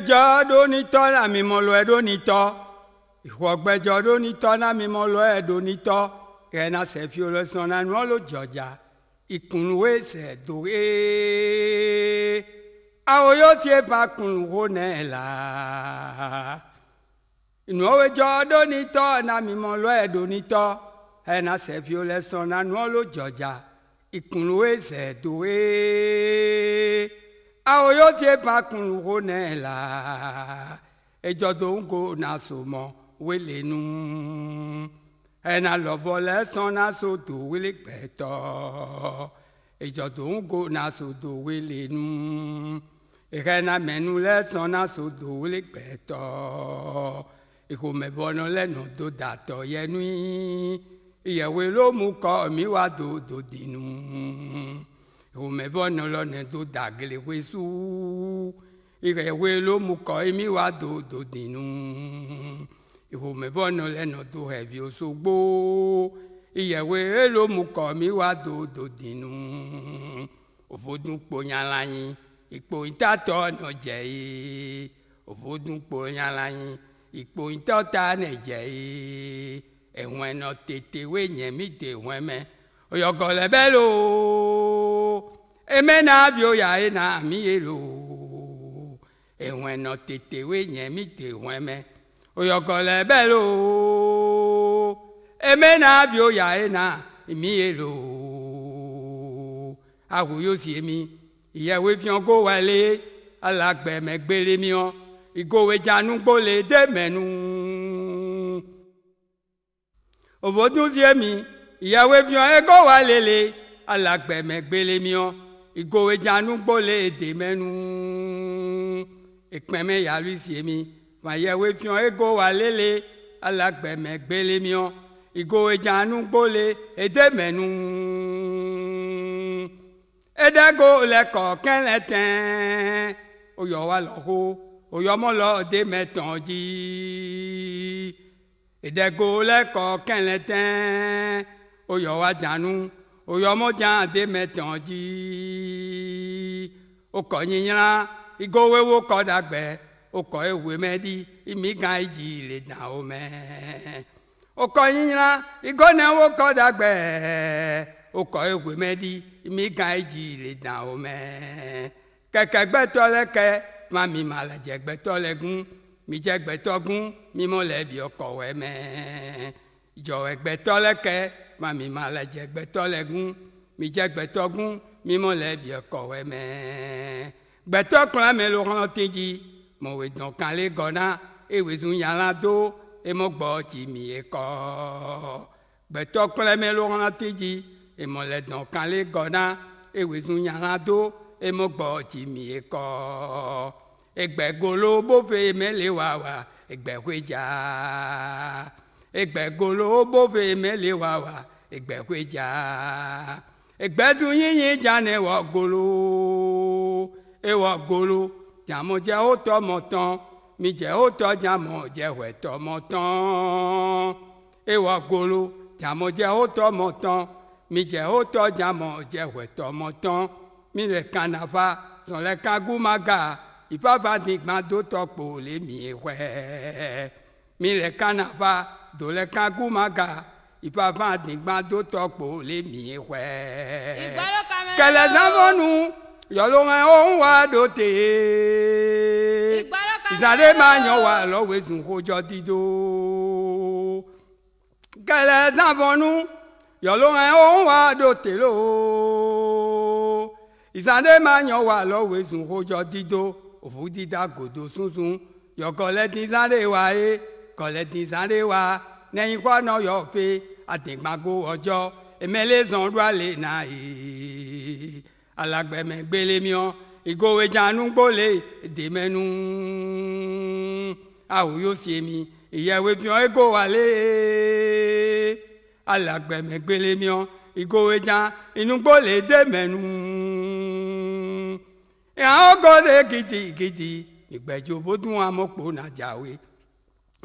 gbẹdzɔ ɖo nitɔ na mimɔlɔɛ ɖo nitɔ xɔ gbẹdzɔ ɖo nitɔ na mimɔlɔɛ ɖo nitɔ ɣe na sɛ fio le sɔn na nuɔ lo dzɔdza ikunuwe sɛ do ɣe awo yɔ tie ba kunuwo nɛ la nuɔwe dzɔ ɖo nitɔ na mimɔlɔɛ ɖo nitɔ ɣe na sɛ fio le sɔn na nuɔ lo dzɔdza ikunuwe sɛ do ɣe awo yo tie ba kun ho ne la ejo do ngo na so mo wele nu ena lo bo le son so do wele pe to ejo do ngo na so do wele nu eke na menu le son so do wele pe to eko me bono le no do da to mi wa do do hòmẹ́bọ́nù lọ́nà tó dàgẹ́lẹ́ wé sùúrù ìrẹ̀wé ló mú kọ́ èmi wá dòdò dìnnú ìhòmẹ́bọ́nù lẹ́nà tó hẹ̀bi Òṣogbo ìyẹ̀wé ló mú kọ́ èmi wá dòdò dìnnú òfodún kponyala yín ìkpò ìtàtọ̀ ọ̀nà jẹ̀ yìí òfodún kponyala yín ìkpò ìtọ́ta ọ̀nà jẹ̀ yìí ẹ̀wọ̀n ẹ̀nà tètè wé yẹn mí dé wọ́n mẹ́ ọ̀yọ̀kọ̀ lẹ́bẹ̀ lóo emena bio ya ena mi elo ehun ena tete we yen mi te hun me oyokole be lo emena bio ya ena mi elo awuyo si emi ìyẹ̀wé fi wale kó wẹlé alágbẹ̀mẹ̀gbére mi hàn ìgòwéjànú gbólé dé mẹ́nu. òbótún sí èmi ìyàwó fi hàn ẹ́ e kó wà lélẹ̀ alágbẹ̀mẹ̀gbére mi hàn ìgòwèjànú gbólé èdè mẹ́nu ìpẹ́mẹ́ yàrá ìsìyẹ́mi màyẹ̀wé fiọ́ ego wà lélẹ̀ alágbẹ̀mẹ̀ gbélé miọ́ ìgòwèjànú gbólé èdè mẹ́nu edego le kọ̀ọ̀kẹ́ lẹ tẹ́ẹ́ oyọ̀ wa lọ ho oyọ̀ mọ́ lọ òde mẹ́tàn jí edego le kọ̀ọ̀kẹ́ lẹ tẹ́ẹ́ oyọ̀ wa jànú oyɔmɔdza de mɛ tɔn dzi wokɔ nyinyra igowewo kɔ ɖagbɛ wokɔ ewe mɛ ɖi imi gã edzi le dã wo mɛ wokɔ nyinyra igɔnɛwo kɔ ɖagbɛ wokɔ ewe mɛ ɖi imi gã edzi le dã wo mɛ kɛkɛ gbɛtɔ lɛ kɛ ma mi ma le dze gbɛtɔ lɛ gun mi dze gbɛtɔ gun mi mɔ lɛ bi ɔkɔwɛ mɛ dzɔwɛgbɛtɔ lɛ kɛ mami ma le dze gbetɔ le gun mi dze gbetɔ gun mi mɔ le bie kɔwɛ mɛ gbetɔ kplɔ ame lo xlɔ te dzi mɔwe dɔn kan le gɔna ewe zu nyala do emɔ gbɔ tsi mi ekɔ gbetɔ kplɔ ame lo xlɔ te dzi emɔ le dɔn kan le gɔna ewe zu nyala do emɔ gbɔ tsi mi ekɔ egbegolo boƒe mele wawa egbehoe dzaa egbegolo bove mele wawa egbekweja egbedu yinyin jane wọ golo ewọ golo jamujẹ o tọmọ tán mijẹ o tọ jamọ jẹwẹ tọmọ tán ewọ golo jamujẹ o tọmọ tán mijẹ o tọ jamọ jẹwẹ tọmọ tán milẹ kanava zọlẹ kagumaga ìfàfà nìgbàdótọ kpò lé mi wẹ milẹ kanava doleka kumaka ifafa digba do tɔkpo le mi xɔɛ. kɛlɛ sanfɔnu yɔlɔŋɛ ohun wa do te. zade ma nyɔ wa lɔwe sunkojɔ dido. kɛlɛ sanfɔnu yɔlɔŋɛ ohun wa do te lo. zade ma nyɔ wa lɔwe sunkojɔ dido òfudida godo sunsun yɔkɔlɛ ti zade wa ye kọ̀lẹ́tì sáré wa nẹ́yìn kọ́nà yọ̀ọ̀fẹ́ àtìgbàgbó ọjọ́ emelezan ruale na ee alagbẹmẹ gbelemio ìgòwéjanu gbólé dèmẹnu àwòyósìemi ìyẹwéfiọ ego wale alagbẹmẹ gbelemio ìgòwéjan inú gbólé dèmẹnu ìhàn ọgọdẹ gidigidi ìgbẹjọ bó dún amọpọ nàjàwé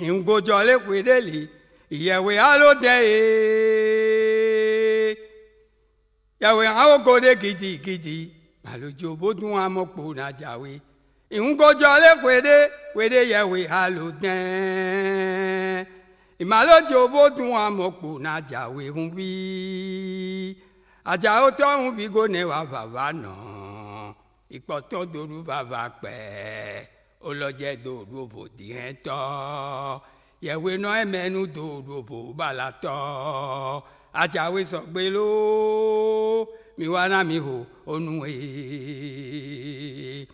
ngojo le kwedeli yewe alode e yewe awo gode gidi gidi malojo bodun amokpo na jawe ngojo le kwede kwede yewe alode ìmàlódì bodun amokpo na jawe hun bi ajao tó hun bi go ne wa vava nà ìpọ̀tọ́ doru vava pẹ́ẹ́ olɔdze doɖovo diɛtɔ yẹ̀wé náà ẹ̀mẹ́nu dòdòbò balatọ́ ajáwé sọ̀gbé ló mi wá náà mi hò onu ee.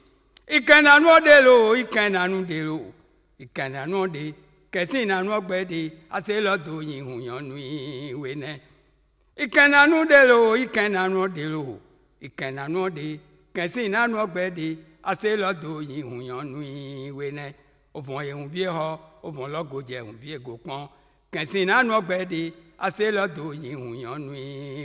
ìkànnànú ọ̀dẹ lò ìkànnànú de lò ìkànnànú ọ̀dẹ kẹsìn nànú ọgbẹ́dẹ àṣelọ́dọ̀ yìnyín yànnú ìwé nẹ. ìkànnànú de lò ìkànnànú ọ̀dẹ lò ìkànnànú ọ̀dẹ kẹsìn nànú de ase lɔ do yi hu nyɔnui we ne ovɔ ye hu bie xɔ ovɔ lɔ go dze hu bie go kpɔn kɛse na nɔ gbɛ ɖi ase lɔ do yi hu nyɔnui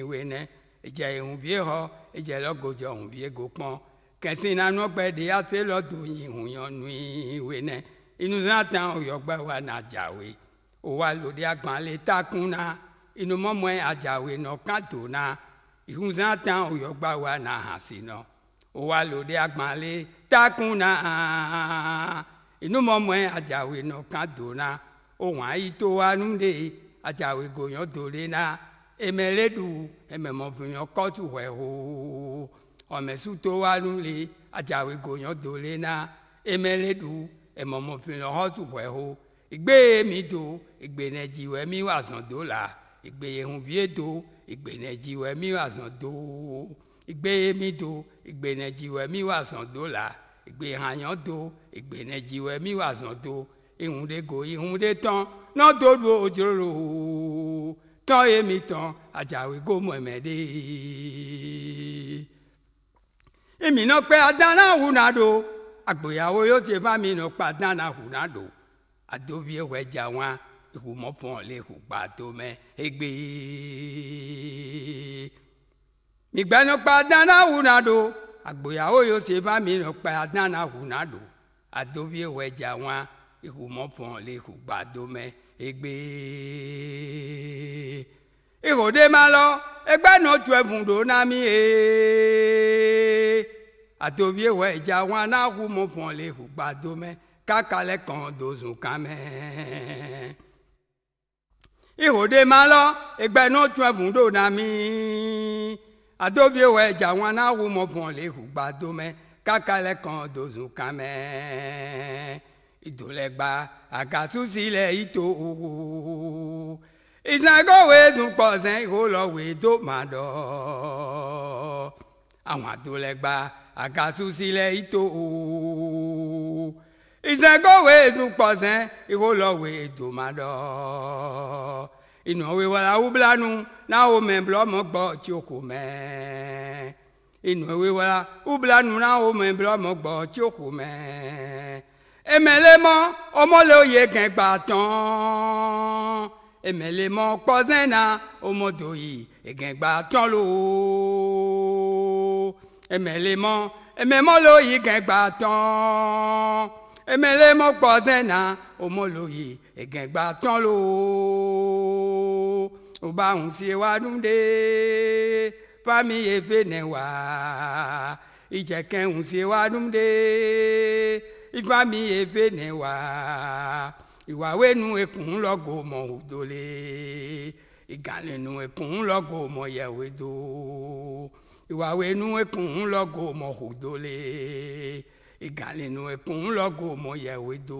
we ne edze ye hu bie xɔ edze lɔ go dze hu bie go kpɔn kɛse na nɔ gbɛ ɖi ase lɔ do yi hu nyɔnui we ne inuzã tan oyɔgbɛ wa na dzawe owa lo ɖi agbalẽ ta kun na inumɔmɔe adzawe nɔ kan to na ihunzã tan oyɔgba wa na hasi nɔ. No walode agbalẽ takuna inumɔmɔɛ adzawe nɔkan dona ohun ayitowa nude adzawe goyɔ dolena emeledu ememɔvinyɔ kɔtu wɛho ɔmesutowa nule adzawe goyɔ dolena emeledu emɔmɔvinyɔ hɔtu wɛho igbe mi do igbe ne dziwɛ mi wa zɔn do la igbe yehun vie do igbe ne dziwɛ mi wa zɔn do igbe mi do igbe ne mi wa zɔn do la igbe do igbe mi wa zɔn do ihun de go ihun de tɔn nɔ do do odzrolo tɔn ye mi tɔn adzawe go mɔmɛ de. iminɔ pɛ adana wu na do agboyawo yóò ti fa mi nɔ kpa adana wu na do adovi ewɛ dza wa ihumɔfɔn le hu gba do mɛ migbanokpa dana wuna do agboyawo yio se va mi nokpa dana wuna do adovi wɛdza wa ihumɔpɔn le ihugbadomɛ egbe ihò de ma lɔ egbe nɔ tu ɛfun do na mi ee adovi wɛdza wa na ihumɔpɔn le ihugbadomɛ kaka lɛ kɔn dozun kamɛ ihò de ma lɔ egbe nɔ tu ɛfun do na mi adobie wɔ edza wọn na wo mɔpɔn le hugba dome kaka le kɔn dozu kamɛ idolegba agatu si le ito ooo ìsàgó wee dùn pọ̀ sẹ́yìn kó lọ wee tó má dọ̀ àwọn adolegba agatu si le ito ooo ìsàgó wee dùn pọ̀ sẹ́yìn kó lọ wee tó má dọ̀ ìnáwó wàlá wúblanú na wo me blɔ me gbɔ tso ko me inuwe wala ubla nu na wo me blɔ me gbɔ tso ko me emele mɔ ɔmɔ le oye gɛgba tɔn emele mɔ kpɔzɛna ɔmɔdo yi egɛgba tɔn lo emele mɔ ememɔ le oyi gɛgba tɔn emele mɔ kpɔzɛna lo. E ubangusie wanumde pami efenewa ijeke ngusie wanumde ifami efenewa ìwàwénu ekun lọgò mọ òdòlè ìgànlẹnu ekun lọgò mọ yẹwédò ìwàwénu ekun lọgò mọ òdòlè ìgànlẹnu ekun lọgò mọ yẹwédò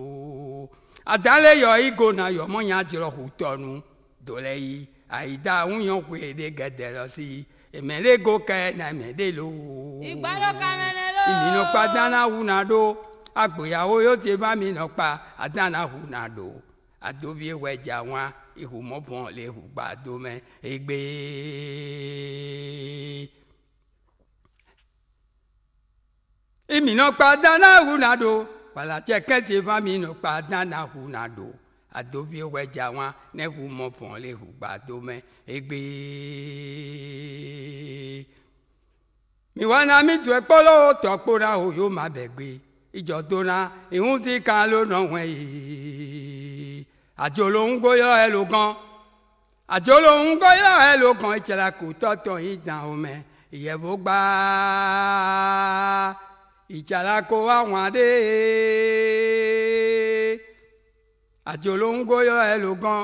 àdálẹyọ ìgò náà yọmọnyà jọrọ òtọnu dòlẹ yìí àyídá òun pè é de gẹ̀dẹ̀ lọ sí i èmẹ́lẹ́gò kẹ́ na èmẹ́lẹ́ lò ó. ìgbàdo kàmẹ́lẹ́ lò ó. ìnìnàpá dáná wùnà dó àgbòyàwó yóò ti bá mi nàpá àdáná wùnà dó àdóbi wẹ̀jà wọn ìhùmọ́pọ̀n lè hùgbà dómẹ́ égbé. ìmìnàpá dáná wùnà dó pàlàtẹ̀ kẹ́sì bá mi nàpá dáná wùnà dó adoviwo wɔ dza wa ne ʋu mɔƒɔ le ʋugba dome egbe miwana mi due kpɔlɔwo tɔkpo na wo yo ma bɛ gbe idzɔ dona ìhunzi kan ló nɔ wɛ yi adzolo ŋgo yɔ ɛlò gan adzolo ŋgo yɔ ɛlò gan itsɛlɛ kò tɔtɔ yi dàn o mɛ ìyẹ̀bù gbàá ìtsàlá kó àwọn adé àjò lòún góyọ ẹ lò gan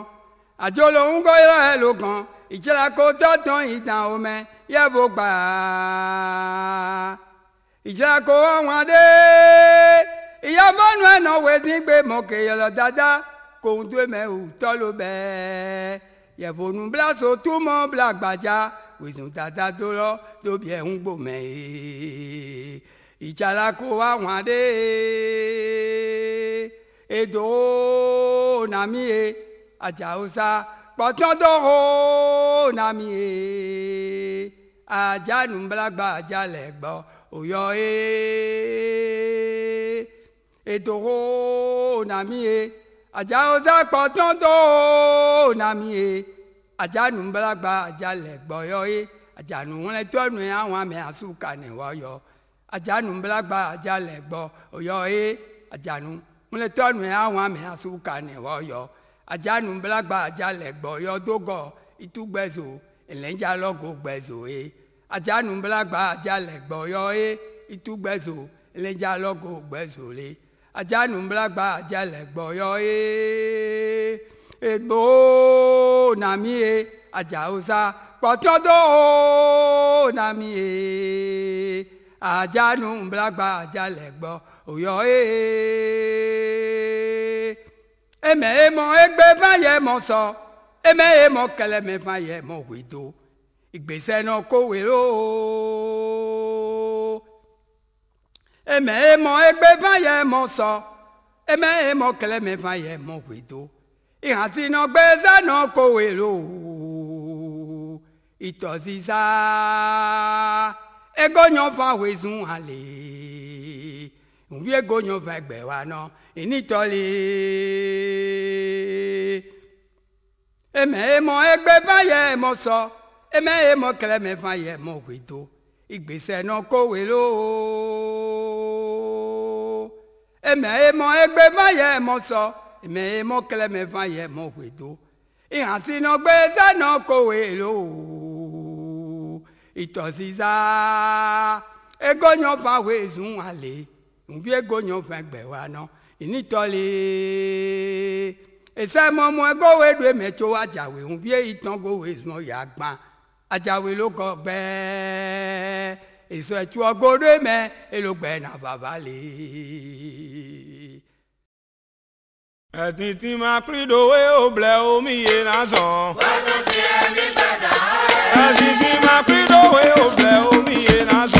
àjò lòún góyọ ẹ lò gan ìjìlá kó tọ́tàn ìtàn omi yẹ́bù gbà á ìjìlá kó àwọn adé ìyá mọ́nú ẹ̀ náà wẹ̀ ní gbé mọ̀kẹ́ yọ̀lọ̀ dáadáa kóhun tó mẹ́ ò tọ́ ló bẹ́ẹ̀ yẹ̀bù nù bíláṣọ túmọ̀ bílà gbàjá wìsùn dáadáa tó lọ tóbi ẹ̀ ń gbòmẹ̀ ẹ̀ ìjàlá kó àwọn adé edo nami ye ajausa kpɔtɔdɔho nami ye ajanumbalagba ajalẹ gbọ oyọ ye edoho nami ye ajausa kpɔtɔdɔho nami ye ajanumbalagba ajalẹ gbọ yọ ye ajanuwlẹtɔnu àwọn e, amẹ asuka ni wọyọ ajanumbalagba ajalẹ gbọ oyọ ye ajanu mletɔnu ya wọn ame asuka ne wɔyɔ adzanu blagba adza le gbɔyɔ dogɔ itugbezo elɛdza lɔgo gbezo ye adzanu blagba adza le gbɔyɔ ye itugbezo elɛdza lɔgo gbezo le adzanu blagba adza le gbɔyɔ ye egbo nami ye adzawusa kpɔtɔdo nami ye adzanu blagba adza le òyọ ee eme emọ egbe ma yẹ mọ sọ eme emọ kẹlẹmẹ ma yẹ mọ wedo ìgbésẹ̀ náà kówé lóo eme emọ egbe ma yẹ mọ sọ eme emọ kẹlẹmẹ ma yẹ mọ wedo ìhànsí náà gbèsè náà kówé lóo ìtọ̀sísá egó yan fa wezun àlè nùgbẹ́gbọ́ yan fẹ́ gbẹ̀ wá nọ ìnítọ́lé ẹmẹ ẹmọ ẹgbẹ́ fàyẹ ẹmọ sọ ẹmẹ ẹmọ kẹlẹmẹ fàyẹ ẹmọ wẹ̀tọ ìgbésẹ̀ náà kọ̀wé ló ẹmẹ ẹmọ ẹgbẹ́ fàyẹ ẹmọ sọ ẹmẹ ẹmọ kẹlẹmẹ fàyẹ ẹmọ wẹ̀tọ ìhànsí náà gbèsè náà kọ̀wé ló ìtọ̀síza ẹgbọ́n yan fàwé zùn àlè nviego nyɔnfɛ gbɛwa nɔ initɔli esemɔmɔ egowe do eme tso adzawe nvie itɔn gowe zmɔ ya gbã adzawe ló kɔ gbɛɛ èso ɛtsɔ go do eme elo gbɛ na vava le. ẹ̀tìtì máa pín dòwe òblẹ̀ omi yé na zàn. wọ́n tó ṣe ẹ̀mí gbàdá. ẹ̀tìtì máa pín dòwe òblẹ̀ omi yé na zàn.